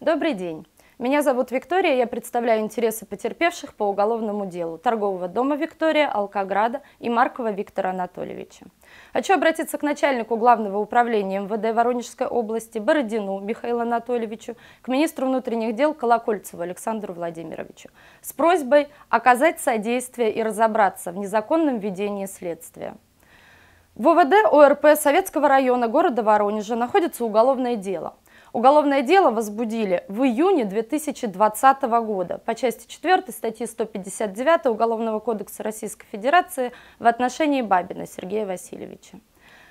Добрый день. Меня зовут Виктория, я представляю интересы потерпевших по уголовному делу торгового дома Виктория, Алкограда и Маркова Виктора Анатольевича. Хочу обратиться к начальнику главного управления МВД Воронежской области Бородину Михаилу Анатольевичу, к министру внутренних дел Колокольцеву Александру Владимировичу с просьбой оказать содействие и разобраться в незаконном ведении следствия. В ОВД ОРП Советского района города Воронежа находится уголовное дело Уголовное дело возбудили в июне 2020 года по части 4 статьи 159 Уголовного кодекса Российской Федерации в отношении Бабина Сергея Васильевича.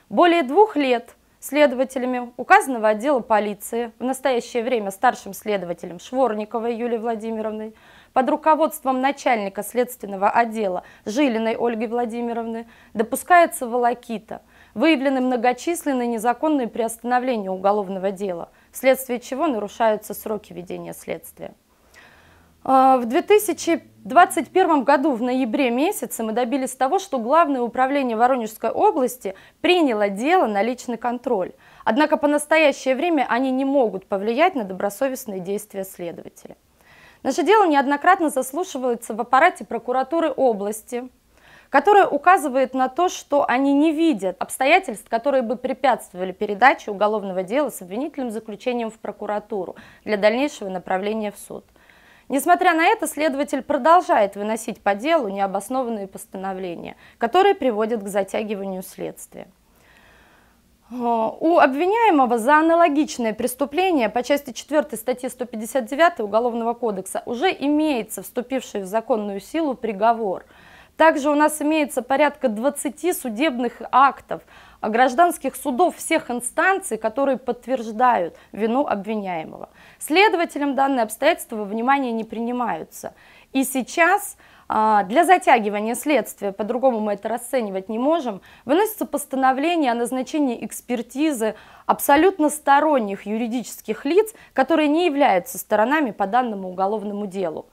Более двух лет следователями указанного отдела полиции, в настоящее время старшим следователем Шворниковой Юлии Владимировной, под руководством начальника следственного отдела Жилиной Ольги Владимировны допускается волокита. Выявлены многочисленные незаконные приостановления уголовного дела – вследствие чего нарушаются сроки ведения следствия. А, в 2021 году в ноябре месяце мы добились того, что Главное управление Воронежской области приняло дело на личный контроль. Однако по настоящее время они не могут повлиять на добросовестные действия следователя. Наше дело неоднократно заслушивается в аппарате прокуратуры области, которая указывает на то, что они не видят обстоятельств, которые бы препятствовали передаче уголовного дела с обвинительным заключением в прокуратуру для дальнейшего направления в суд. Несмотря на это, следователь продолжает выносить по делу необоснованные постановления, которые приводят к затягиванию следствия. У обвиняемого за аналогичное преступление по части 4 статьи 159 Уголовного кодекса уже имеется вступивший в законную силу приговор – также у нас имеется порядка 20 судебных актов а гражданских судов всех инстанций, которые подтверждают вину обвиняемого. Следователям данные обстоятельства во внимание не принимаются. И сейчас а, для затягивания следствия, по-другому мы это расценивать не можем, выносится постановление о назначении экспертизы абсолютно сторонних юридических лиц, которые не являются сторонами по данному уголовному делу.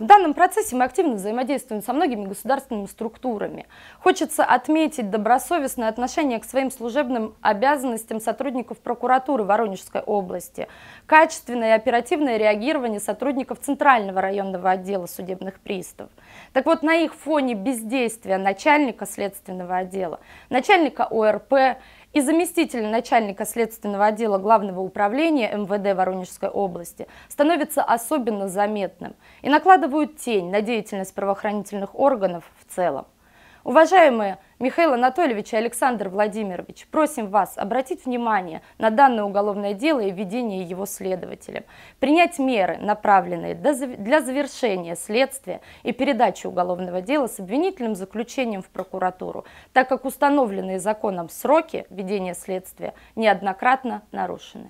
В данном процессе мы активно взаимодействуем со многими государственными структурами. Хочется отметить добросовестное отношение к своим служебным обязанностям сотрудников прокуратуры Воронежской области, качественное и оперативное реагирование сотрудников Центрального районного отдела судебных приставов. Так вот, на их фоне бездействия начальника следственного отдела, начальника ОРП и заместитель начальника следственного отдела Главного управления МВД Воронежской области становится особенно заметным и накладывают тень на деятельность правоохранительных органов в целом. Уважаемые Михаил Анатольевич и Александр Владимирович, просим вас обратить внимание на данное уголовное дело и введение его следователям, принять меры, направленные для завершения следствия и передачи уголовного дела с обвинительным заключением в прокуратуру, так как установленные законом сроки ведения следствия неоднократно нарушены.